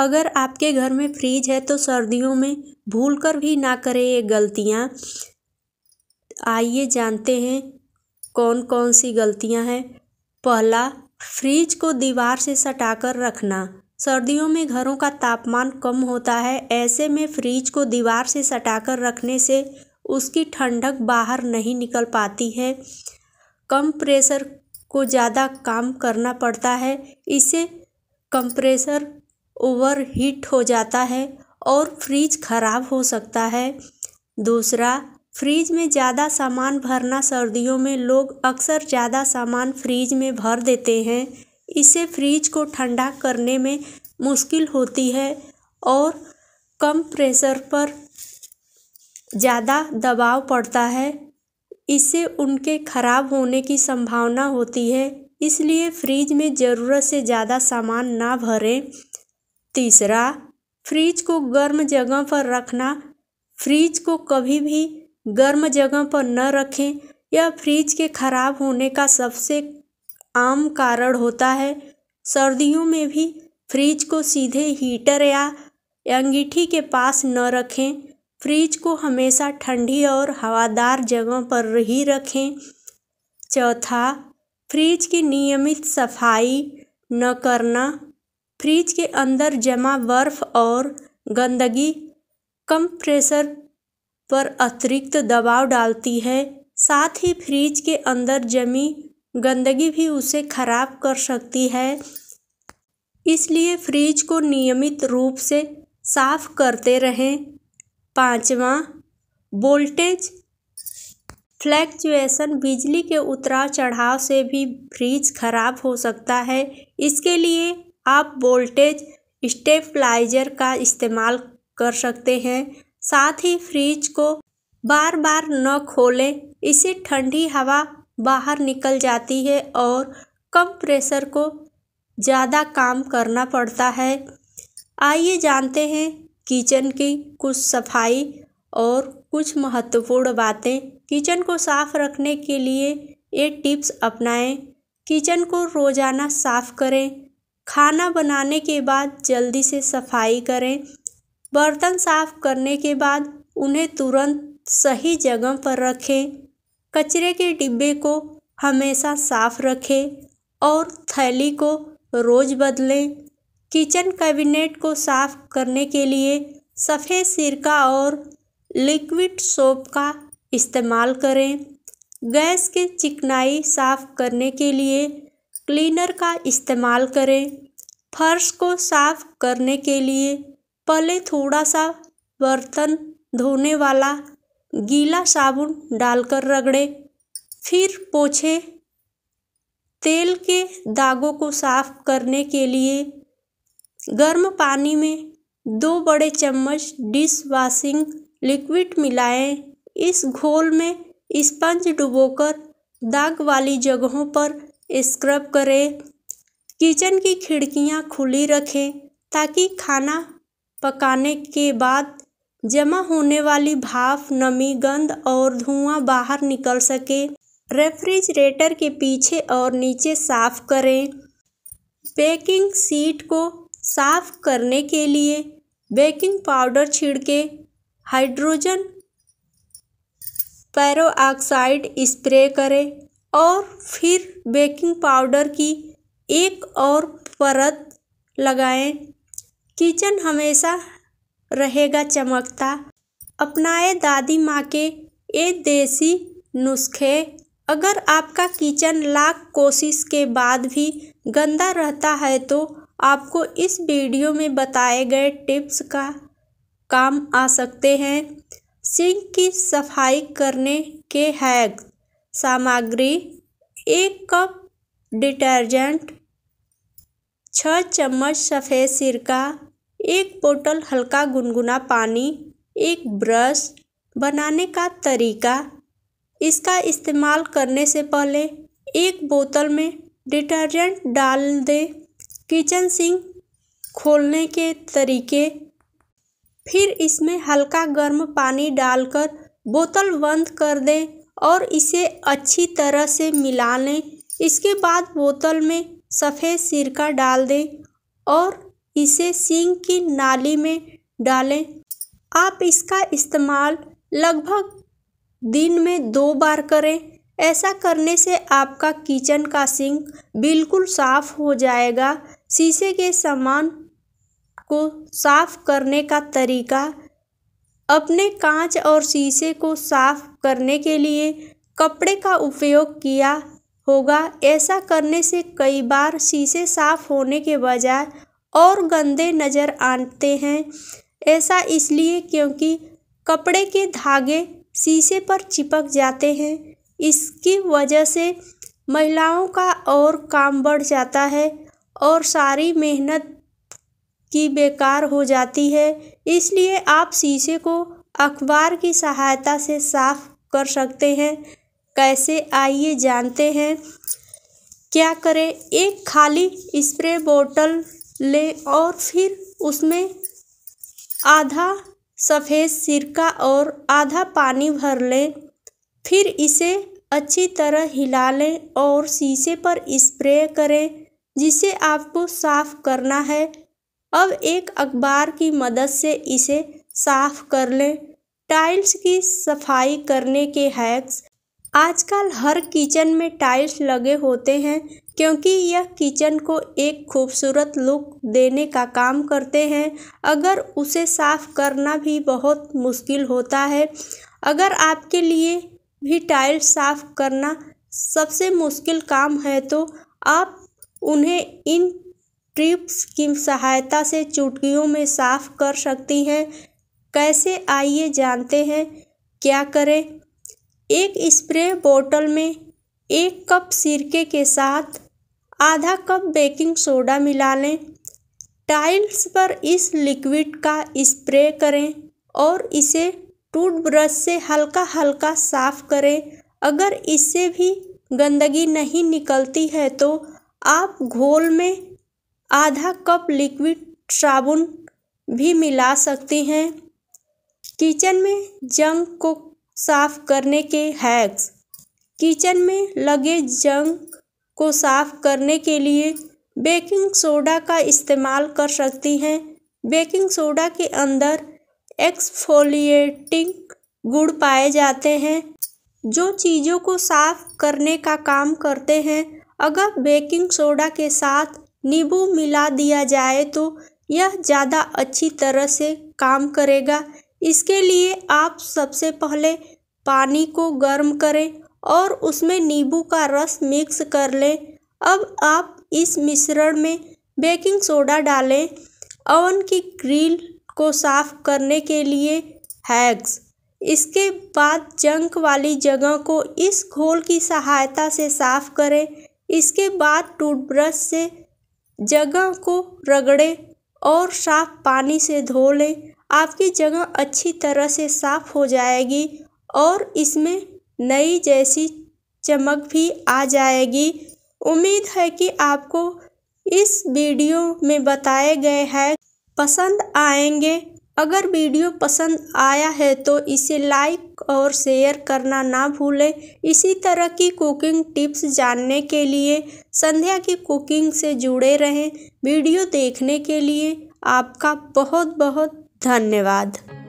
अगर आपके घर में फ्रिज है तो सर्दियों में भूल कर भी ना करें ये गलतियाँ आइए जानते हैं कौन कौन सी गलतियाँ हैं पहला फ्रिज को दीवार से सटाकर रखना सर्दियों में घरों का तापमान कम होता है ऐसे में फ्रिज को दीवार से सटाकर रखने से उसकी ठंडक बाहर नहीं निकल पाती है कम प्रेशर को ज़्यादा काम करना पड़ता है इससे कंप्रेसर ओवर हीट हो जाता है और फ्रिज खराब हो सकता है दूसरा फ्रिज में ज़्यादा सामान भरना सर्दियों में लोग अक्सर ज़्यादा सामान फ्रिज में भर देते हैं इससे फ्रिज को ठंडा करने में मुश्किल होती है और कम प्रेशर पर ज़्यादा दबाव पड़ता है इससे उनके खराब होने की संभावना होती है इसलिए फ्रिज में ज़रूरत से ज़्यादा सामान ना भरें तीसरा फ्रिज को गर्म जगह पर रखना फ्रिज को कभी भी गर्म जगह पर न रखें यह फ्रिज के खराब होने का सबसे आम कारण होता है सर्दियों में भी फ्रिज को सीधे हीटर या अंगीठी के पास न रखें फ्रिज को हमेशा ठंडी और हवादार जगह पर ही रखें चौथा फ्रिज की नियमित सफाई न करना फ्रिज के अंदर जमा बर्फ और गंदगी कंप्रेसर पर अतिरिक्त दबाव डालती है साथ ही फ्रिज के अंदर जमी गंदगी भी उसे खराब कर सकती है इसलिए फ्रिज को नियमित रूप से साफ करते रहें पाँचवा वोल्टेज फ्लैक्चुएसन बिजली के उतराव चढ़ाव से भी फ्रिज खराब हो सकता है इसके लिए आप वोल्टेज स्टेबलाइजर का इस्तेमाल कर सकते हैं साथ ही फ्रिज को बार बार न खोलें इससे ठंडी हवा बाहर निकल जाती है और कम प्रेशर को ज़्यादा काम करना पड़ता है आइए जानते हैं किचन की कुछ सफाई और कुछ महत्वपूर्ण बातें किचन को साफ़ रखने के लिए ये टिप्स अपनाएं किचन को रोज़ाना साफ़ करें खाना बनाने के बाद जल्दी से सफाई करें बर्तन साफ करने के बाद उन्हें तुरंत सही जगह पर रखें कचरे के डिब्बे को हमेशा साफ रखें और थैली को रोज़ बदलें किचन कैबिनेट को साफ करने के लिए सफ़ेद सिरका और लिक्विड सोप का इस्तेमाल करें गैस के चिकनाई साफ करने के लिए क्लीनर का इस्तेमाल करें फर्श को साफ करने के लिए पहले थोड़ा सा बर्तन धोने वाला गीला साबुन डालकर रगड़ें फिर पोछे तेल के दागों को साफ करने के लिए गर्म पानी में दो बड़े चम्मच डिश वॉशिंग लिक्विड मिलाएं इस घोल में स्पंज डुबोकर दाग वाली जगहों पर स्क्रब करें किचन की खिड़कियां खुली रखें ताकि खाना पकाने के बाद जमा होने वाली भाप नमी गंध और धुआं बाहर निकल सके रेफ्रिजरेटर के पीछे और नीचे साफ करें बेकिंग सीट को साफ करने के लिए बेकिंग पाउडर छिड़के हाइड्रोजन पैरोक्साइड स्प्रे करें और फिर बेकिंग पाउडर की एक और परत लगाएं किचन हमेशा रहेगा चमकता अपनाए दादी माँ के ये देसी नुस्खे अगर आपका किचन लाख कोशिश के बाद भी गंदा रहता है तो आपको इस वीडियो में बताए गए टिप्स का काम आ सकते हैं सिंक की सफाई करने के हैक सामग्री एक कप डिटर्जेंट छः चम्मच सफ़ेद सिरका एक बोतल हल्का गुनगुना पानी एक ब्रश बनाने का तरीका इसका इस्तेमाल करने से पहले एक बोतल में डिटर्जेंट डाल दें किचन सिंक खोलने के तरीके फिर इसमें हल्का गर्म पानी डालकर बोतल बंद कर दें और इसे अच्छी तरह से मिला लें इसके बाद बोतल में सफ़ेद सिरका डाल दें और इसे सिंक की नाली में डालें आप इसका इस्तेमाल लगभग दिन में दो बार करें ऐसा करने से आपका किचन का सिंक बिल्कुल साफ़ हो जाएगा शीशे के सामान को साफ़ करने का तरीका अपने कांच और शीशे को साफ करने के लिए कपड़े का उपयोग किया होगा ऐसा करने से कई बार शीशे साफ होने के बजाय और गंदे नज़र आते हैं ऐसा इसलिए क्योंकि कपड़े के धागे शीशे पर चिपक जाते हैं इसकी वजह से महिलाओं का और काम बढ़ जाता है और सारी मेहनत की बेकार हो जाती है इसलिए आप शीशे को अखबार की सहायता से साफ कर सकते हैं कैसे आइए जानते हैं क्या करें एक खाली स्प्रे बोतल लें और फिर उसमें आधा सफ़ेद सिरका और आधा पानी भर लें फिर इसे अच्छी तरह हिला लें और शीशे पर स्प्रे करें जिसे आपको साफ करना है अब एक अखबार की मदद से इसे साफ कर लें टाइल्स की सफाई करने के हैक्स आजकल हर किचन में टाइल्स लगे होते हैं क्योंकि यह किचन को एक खूबसूरत लुक देने का काम करते हैं अगर उसे साफ करना भी बहुत मुश्किल होता है अगर आपके लिए भी टाइल्स साफ करना सबसे मुश्किल काम है तो आप उन्हें इन ट्रिप्स की सहायता से चुटकियों में साफ कर सकती हैं कैसे आइए जानते हैं क्या करें एक स्प्रे बोतल में एक कप सिरके के साथ आधा कप बेकिंग सोडा मिला लें टाइल्स पर इस लिक्विड का स्प्रे करें और इसे टूथब्रश से हल्का हल्का साफ करें अगर इससे भी गंदगी नहीं निकलती है तो आप घोल में आधा कप लिक्विड साबुन भी मिला सकते हैं किचन में जंग को साफ करने के हैक्स किचन में लगे जंग को साफ करने के लिए बेकिंग सोडा का इस्तेमाल कर सकती हैं बेकिंग सोडा के अंदर एक्सफोलिएटिंग गुड़ पाए जाते हैं जो चीज़ों को साफ करने का काम करते हैं अगर बेकिंग सोडा के साथ नींबू मिला दिया जाए तो यह ज़्यादा अच्छी तरह से काम करेगा इसके लिए आप सबसे पहले पानी को गर्म करें और उसमें नींबू का रस मिक्स कर लें अब आप इस मिश्रण में बेकिंग सोडा डालें ओवन की ग्रिल को साफ करने के लिए हैग्स इसके बाद जंक वाली जगह को इस घोल की सहायता से साफ करें इसके बाद टूथब्रश से जगह को रगड़े और साफ पानी से धो लें आपकी जगह अच्छी तरह से साफ हो जाएगी और इसमें नई जैसी चमक भी आ जाएगी उम्मीद है कि आपको इस वीडियो में बताए गए हैं पसंद आएंगे अगर वीडियो पसंद आया है तो इसे लाइक और शेयर करना ना भूलें इसी तरह की कुकिंग टिप्स जानने के लिए संध्या की कुकिंग से जुड़े रहें वीडियो देखने के लिए आपका बहुत बहुत धन्यवाद